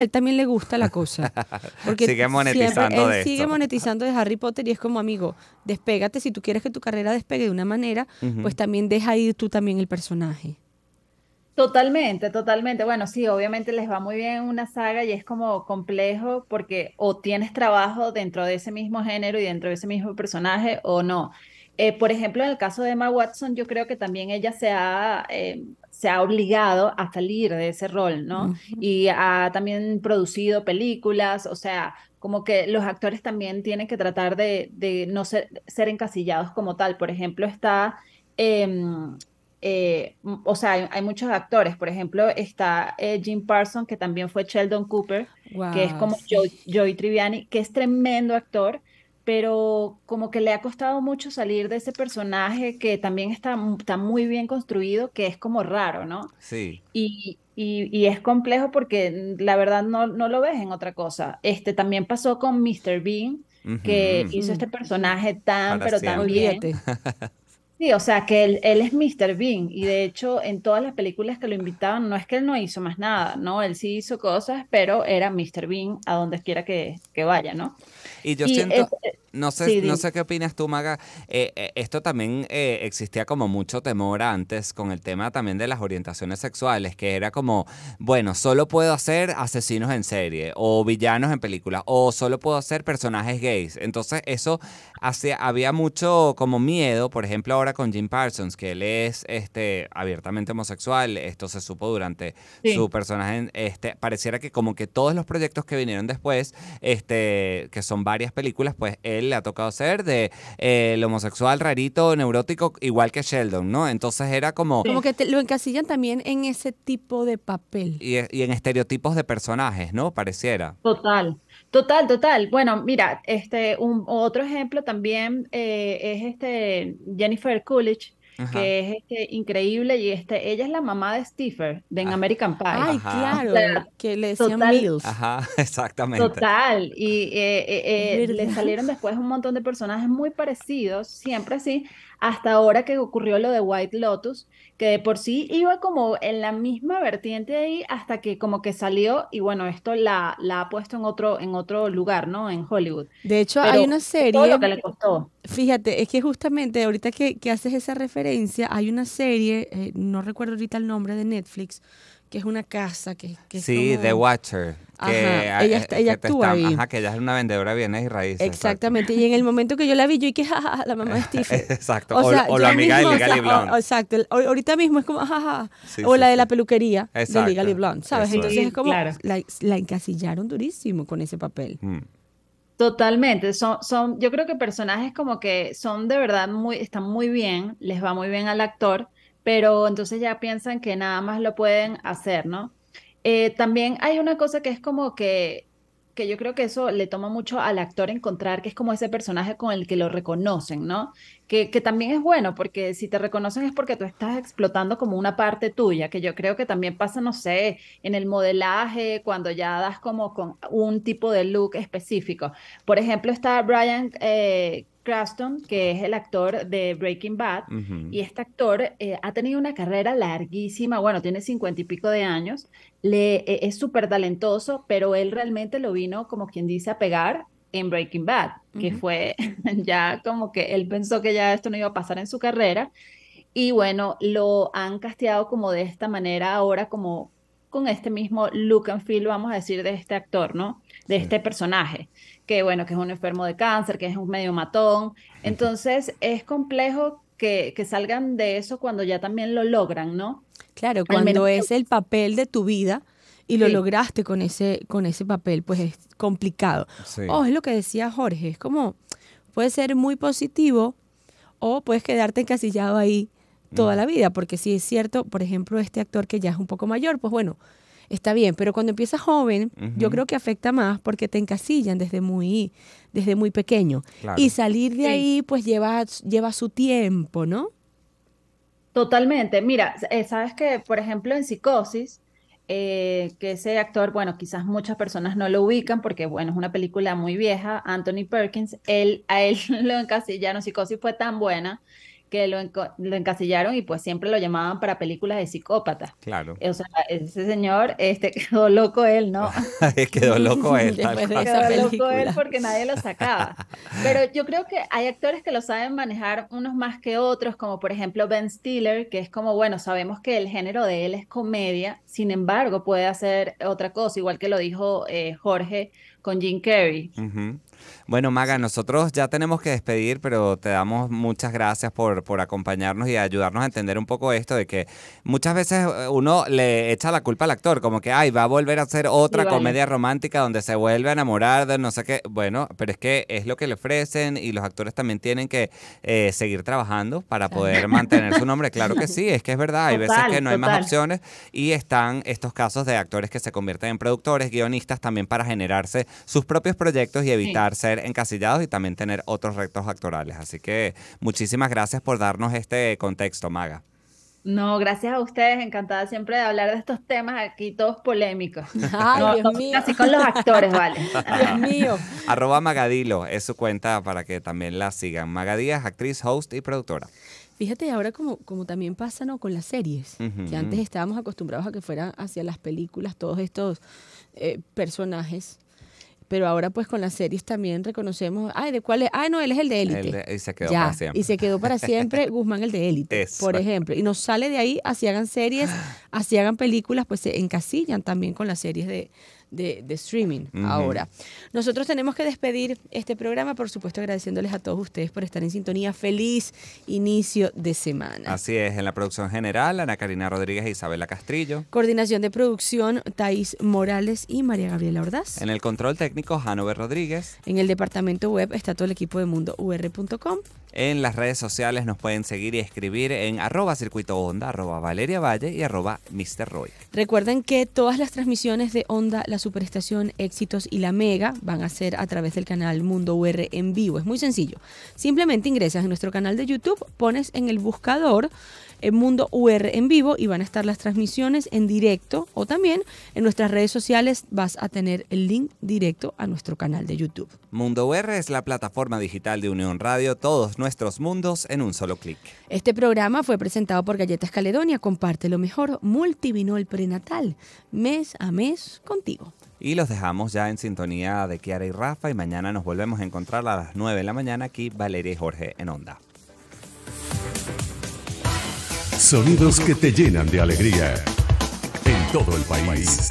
él también le gusta la cosa. Porque sigue monetizando. él de sigue monetizando de Harry Potter y es como, amigo, despégate. Si tú quieres que tu carrera despegue de una manera, pues también deja ir tú también el personaje. Totalmente, totalmente. Bueno, sí, obviamente les va muy bien una saga y es como complejo porque o tienes trabajo dentro de ese mismo género y dentro de ese mismo personaje o no. Eh, por ejemplo, en el caso de Emma Watson, yo creo que también ella se ha eh, se ha obligado a salir de ese rol, ¿no? Y ha también producido películas, o sea, como que los actores también tienen que tratar de, no ser, encasillados como tal. Por ejemplo, está, em, eh, o sea, hay, muchos actores, por ejemplo, está eh, Jim Parsons, que también fue Sheldon Cooper, que es como Joey Triviani, que es tremendo actor pero como que le ha costado mucho salir de ese personaje que también está, mm, está muy bien construido, que es como raro, ¿no? Sí. Y, es complejo porque mm, la verdad no, lo ves en otra cosa. Este también pasó con Mr. Bean, que hizo este personaje tan, pero tan bien. Sí, o sea, que él, es Mr. Bean y de hecho en todas las películas que lo invitaban no es que él no hizo más nada, ¿no? Él sí hizo cosas, pero era Mr. Bean a donde quiera que, vaya, ¿no? Y yo siento... Eh, no sé, no sé qué opinas tú, Maga. Eh, eh, esto también eh, existía como mucho temor antes con el tema también de las orientaciones sexuales, que era como, bueno, solo puedo hacer asesinos en serie o villanos en películas o solo puedo hacer personajes gays. Entonces eso hacia, había mucho como miedo, por ejemplo ahora con Jim Parsons, que él es este, abiertamente homosexual, esto se supo durante su personaje, este, pareciera que como que todos los proyectos que vinieron después, este, que son varias películas, pues... Él le ha tocado ser, de eh, el homosexual rarito, neurótico, igual que Sheldon, ¿no? Entonces era como... Como que lo encasillan también en ese tipo de papel. Y, en estereotipos de personajes, ¿no? Pareciera. Total. Total, total. Bueno, mira, este, otro ejemplo también eh, es este Jennifer Coolidge, que es este, increíble y este, ella es la mamá de Stephen de American Pie. Ay, claro, que le decían total, Mills. Ajá, exactamente. Total, y eh, eh, eh, le salieron después un montón de personajes muy parecidos, siempre así, hasta ahora que ocurrió lo de White Lotus, que de por sí iba como en la misma vertiente ahí hasta que como que salió y bueno, esto la, la ha puesto en otro, en otro lugar, ¿no? En Hollywood. De hecho, hay una serie... Fíjate, es que justamente ahorita que, que haces esa referencia, hay una serie, eh, no recuerdo ahorita el nombre de Netflix, que es una casa que, sí The Watcher que, ella, eh, está, ella actúa que ella es una vendedora de bienes y raíces. Exactamente, y en el momento que yo la vi, yo dije, jajaja, la mamá de Steve exacto, o, la amiga de Legally Blonde. exacto, ahorita mismo es como, jajaja, o la de la peluquería de Legally Blonde, ¿sabes? Entonces es, como, la, encasillaron durísimo con ese papel. Mm. Totalmente, son, son, yo creo que personajes como que son de verdad muy, están muy bien, les va muy bien al actor, pero entonces ya piensan que nada más lo pueden hacer, ¿no? Eh, también hay una cosa que es como que, que yo creo que eso le toma mucho al actor encontrar, que es como ese personaje con el que lo reconocen, ¿no? Que, también es bueno, porque si te reconocen es porque tú estás explotando como una parte tuya, que yo creo que también pasa, no sé, en el modelaje, cuando ya das como con un tipo de look específico. Por ejemplo, está Brian... Eh, Craston, que es el actor de Breaking Bad, y este actor eh, ha tenido una carrera larguísima, bueno, tiene cincuenta y pico de años, le, e, es súper talentoso, pero él realmente lo vino, como quien dice, a pegar en Breaking Bad, que fue ya como que él pensó que ya esto no iba a pasar en su carrera, y bueno, lo han casteado como de esta manera ahora como con este mismo look and feel, vamos a decir, de este actor, ¿no? De este personaje, que bueno, que es un enfermo de cáncer, que es un medio matón. Entonces, es complejo que, salgan de eso cuando ya también lo logran, ¿no? Claro, cuando es el papel de tu vida y lo lograste con ese, con ese papel, pues es complicado. O oh, es lo que decía Jorge, es como, puede ser muy positivo o puedes quedarte encasillado ahí toda la vida, porque si es cierto, por ejemplo, este actor que ya es un poco mayor, pues bueno, está bien, pero cuando empieza joven, yo creo que afecta más porque te encasillan desde muy, desde muy pequeño. Y salir de ahí, pues lleva, lleva su tiempo, ¿no? Totalmente. Mira, eh, sabes que, por ejemplo, en Psicosis, eh, que ese actor, bueno, quizás muchas personas no lo ubican porque, bueno, es una película muy vieja, Anthony Perkins, él, a él lo encasillaron, Psicosis fue tan buena que lo, encasillaron y pues siempre lo llamaban para películas de psicópatas. Claro. O sea, ese señor este, quedó loco él, ¿no? quedó loco él. quedó loco él porque nadie lo sacaba. Pero yo creo que hay actores que lo saben manejar unos más que otros, como por ejemplo Ben Stiller, que es como, bueno, sabemos que el género de él es comedia, sin embargo puede hacer otra cosa, igual que lo dijo eh, Jorge con Jim Carrey. Uh bueno, Maga, nosotros ya tenemos que despedir, pero te damos muchas gracias por, por acompañarnos y ayudarnos a entender un poco esto de que muchas veces eh, uno le echa la culpa al actor, como que, ay, va a volver a hacer otra comedia romántica donde se vuelve a enamorar de no sé qué. Bueno, pero es que es lo que le ofrecen y los actores también tienen que eh, seguir trabajando para poder mantener su nombre. Claro que sí, es que es verdad, hay veces que no hay más opciones y están estos casos de actores que se convierten en productores, guionistas, también para generarse sus propios proyectos y evitar ser encasillados y también tener otros retos actorales. Así que muchísimas gracias por darnos este contexto, Maga. No, gracias a ustedes, encantada siempre de hablar de estos temas aquí, todos polémicos. Ay, Dios mío. Así con los actores, vale. Dios mío. Arroba Magadilo es su cuenta para que también la sigan. Maga es actriz, host y productora. Fíjate ahora como, como también pasa ¿no? con las series, que antes estábamos acostumbrados a que fueran hacia las películas todos estos eh, personajes pero ahora pues con las series también reconocemos, ay, ¿de cuál es? Ay, ah, no, él es el de élite. Y se quedó para siempre. Y se quedó para siempre Guzmán el de élite, por ejemplo. Y nos sale de ahí, así hagan series, así hagan películas, pues se encasillan también con las series de, de, streaming ahora. Nosotros tenemos que despedir este programa, por supuesto agradeciéndoles a todos ustedes por estar en sintonía. Feliz inicio de semana. Así es, en la producción general, Ana Karina Rodríguez e Isabela Castrillo. Coordinación de producción, Thais Morales y María Gabriela Ordaz. En el control técnico, Hanover Rodríguez. En el departamento web está todo el equipo de mundour.com. En las redes sociales nos pueden seguir y escribir en arroba circuito onda, arroba Valeria Valle y arroba Recuerden que todas las transmisiones de Onda, la Superestación, Éxitos y la Mega van a ser a través del canal Mundo UR en vivo. Es muy sencillo. Simplemente ingresas en nuestro canal de YouTube, pones en el buscador en Mundo UR en vivo y van a estar las transmisiones en directo o también en nuestras redes sociales vas a tener el link directo a nuestro canal de YouTube. Mundo UR es la plataforma digital de Unión Radio, todos nuestros mundos en un solo clic. Este programa fue presentado por Galletas Caledonia, comparte lo mejor, multivinol prenatal, mes a mes contigo. Y los dejamos ya en sintonía de Kiara y Rafa y mañana nos volvemos a encontrar a las 9 de la mañana aquí Valeria y Jorge en Onda. Sonidos que te llenan de alegría. En todo el país.